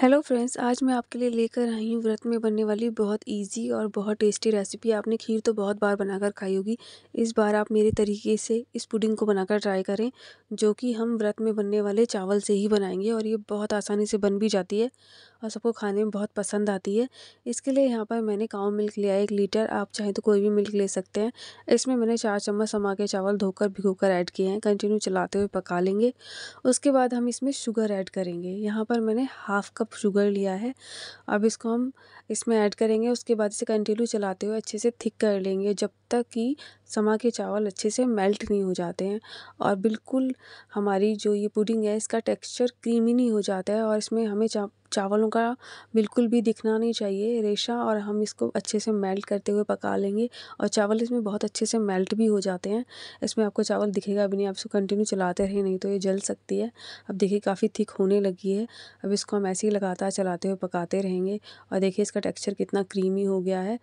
hello friends आज मैं आपके लिए लेकर आई हूँ व्रत में बनने वाली बहुत इजी और बहुत टेस्टी रेसिपी आपने खीर तो बहुत बार बनाकर खाई होगी इस बार आप मेरे तरीके से इस पुडिंग को बनाकर ट्राई करें जो कि हम व्रत में बनने वाले चावल से ही बनाएंगे और ये बहुत आसानी से बन भी जाती है और सबको खाने में बहुत पसंद आती है इसके लिए यहाँ पर मैंने काव मिल्क लिया है एक लीटर आप चाहें तो कोई भी मिल्क ले सकते हैं इसमें मैंने चार चम्मच समा के चावल धोकर भिगो ऐड किए हैं कंटिन्यू चलाते हुए पका लेंगे उसके बाद हम इसमें शुगर ऐड करेंगे यहाँ पर मैंने हाफ कप कप शुगर लिया है अब इसको हम इसमें ऐड करेंगे उसके बाद इसे कंटिन्यू चलाते हुए अच्छे से थिक कर लेंगे जब तक कि समा के चावल अच्छे से मेल्ट नहीं हो जाते हैं और बिल्कुल हमारी जो ये पुडिंग है इसका टेक्सचर क्रीमी नहीं हो जाता है और इसमें हमें चा चावलों का बिल्कुल भी दिखना नहीं चाहिए रेशा और हम इसको अच्छे से मेल्ट करते हुए पका लेंगे और चावल इसमें बहुत अच्छे से मेल्ट भी हो जाते हैं इसमें आपको चावल दिखेगा भी नहीं आप इसको कंटिन्यू चलाते रहे नहीं तो ये जल सकती है अब देखिए काफ़ी थिक होने लगी है अब इसको हम ऐसे ही लगातार चलाते हुए पकाते रहेंगे और देखिए इसका टेक्स्चर कितना क्रीमी हो गया है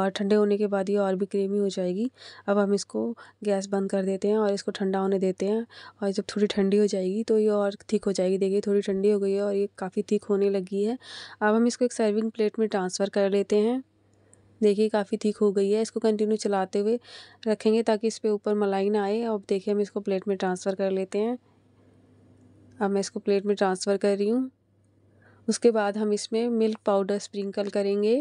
और ठंडे होने के बाद ये और भी क्रीमी हो जाएगी अब हम इसको गैस बंद कर देते हैं और इसको ठंडा होने देते हैं और जब थोड़ी ठंडी हो जाएगी तो ये और ठीक हो जाएगी देखिए थोड़ी ठंडी हो गई है और ये काफ़ी ठीक होने लगी है अब हम इसको एक सर्विंग प्लेट में ट्रांसफ़र कर लेते हैं देखिए काफ़ी ठीक हो गई है इसको कंटिन्यू चलाते हुए रखेंगे ताकि इस पर ऊपर मलाई ना आए अब देखिए हम इसको प्लेट में ट्रांसफ़र कर लेते हैं अब मैं इसको प्लेट में ट्रांसफ़र कर रही हूँ उसके बाद हम इसमें मिल्क पाउडर स्प्रिंकल करेंगे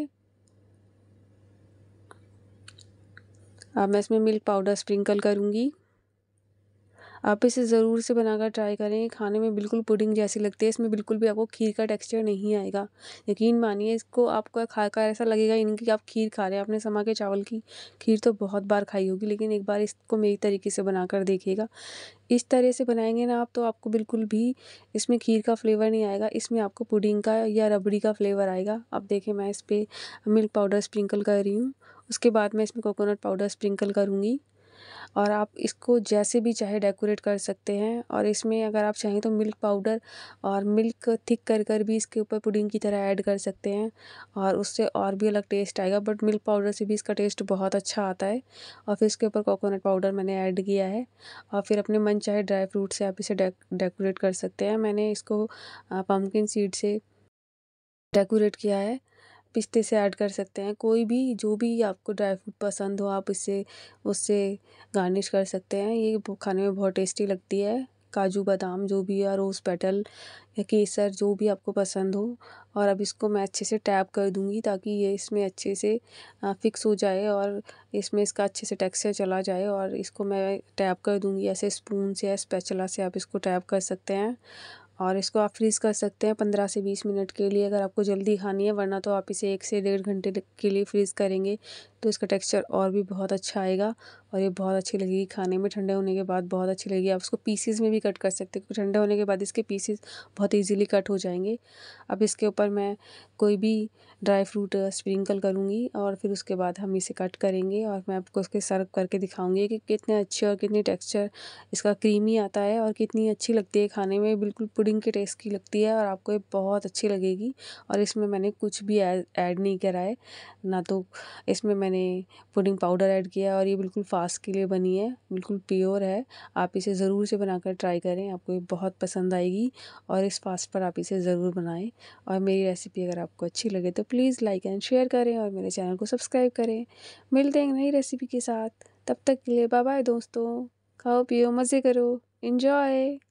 अब हाँ, मैं इसमें मिल्क पाउडर स्प्रिंकल करूँगी आप इसे ज़रूर से बनाकर ट्राई करें खाने में बिल्कुल पुडिंग जैसी लगती है इसमें बिल्कुल भी आपको खीर का टेक्सचर नहीं आएगा यकीन मानिए इसको आपको खाकर ऐसा लगेगा इनकी आप खीर खा रहे हैं आपने समा के चावल की खीर तो बहुत बार खाई होगी लेकिन एक बार इसको मेरी तरीके से बनाकर देखिएगा इस तरह से बनाएंगे ना आप तो आपको बिल्कुल भी इसमें खीर का फ्लेवर नहीं आएगा इसमें आपको पुडिंग का या रबड़ी का फ्लेवर आएगा आप देखें मैं इस पर मिल्क पाउडर स्प्रिंकल कर रही हूँ उसके बाद मैं इसमें कोकोनट पाउडर स्प्रिंकल करूँगी और आप इसको जैसे भी चाहे डेकोरेट कर सकते हैं और इसमें अगर आप चाहें तो मिल्क पाउडर और मिल्क थिक कर कर भी इसके ऊपर पुडिंग की तरह ऐड कर सकते हैं और उससे और भी अलग टेस्ट आएगा बट मिल्क पाउडर से भी इसका टेस्ट बहुत अच्छा आता है और फिर इसके ऊपर कोकोनट पाउडर मैंने ऐड किया है और फिर अपने मन चाहे ड्राई फ्रूट से आप इसे डेकोरेट कर सकते हैं मैंने इसको पम्पकिन सीड से डेकोरेट किया है पिस्ते से ऐड कर सकते हैं कोई भी जो भी आपको ड्राई फ्रूट पसंद हो आप इससे उससे गार्निश कर सकते हैं ये खाने में बहुत टेस्टी लगती है काजू बादाम जो भी या रोज़ पेटल या केसर जो भी आपको पसंद हो और अब इसको मैं अच्छे से टैप कर दूंगी ताकि ये इसमें अच्छे से फिक्स हो जाए और इसमें इसका अच्छे से टेक्सचर चला जाए और इसको मैं टैप कर दूंगी ऐसे स्पून से या स्पैचला से आप इसको टैप कर सकते हैं और इसको आप फ्रीज़ कर सकते हैं पंद्रह से बीस मिनट के लिए अगर आपको जल्दी खानी है वरना तो आप इसे एक से डेढ़ घंटे के लिए फ्रीज़ करेंगे तो इसका टेक्सचर और भी बहुत अच्छा आएगा और ये बहुत अच्छी लगेगी खाने में ठंडे होने के बाद बहुत अच्छी लगेगी आप उसको पीसीज में भी कट कर सकते हैं ठंडे होने के बाद इसके पीसीज बहुत ईजिली कट हो जाएंगे अब इसके ऊपर मैं कोई भी ड्राई फ्रूट स्प्रिंकल करूँगी और फिर उसके बाद हम इसे कट करेंगे और मैं आपको उसके सर्व करके दिखाऊँगी कि कितने अच्छे और कितनी टेक्स्चर इसका क्रीमी आता है और कितनी अच्छी लगती है खाने में बिल्कुल पुडिंग के टेस्ट की लगती है और आपको ये बहुत अच्छी लगेगी और इसमें मैंने कुछ भी ऐड नहीं करा है ना तो इसमें मैंने मैंने पुडिंग पाउडर ऐड किया और ये बिल्कुल फ़ास्ट के लिए बनी है बिल्कुल प्योर है आप इसे ज़रूर से बनाकर ट्राई करें आपको ये बहुत पसंद आएगी और इस फास्ट पर आप इसे ज़रूर बनाएं और मेरी रेसिपी अगर आपको अच्छी लगे तो प्लीज़ लाइक एंड शेयर करें और मेरे चैनल को सब्सक्राइब करें मिलते हैं नई रेसिपी के साथ तब तक के लिए बाय बाय दोस्तों खाओ पियो मज़े करो इन्जॉय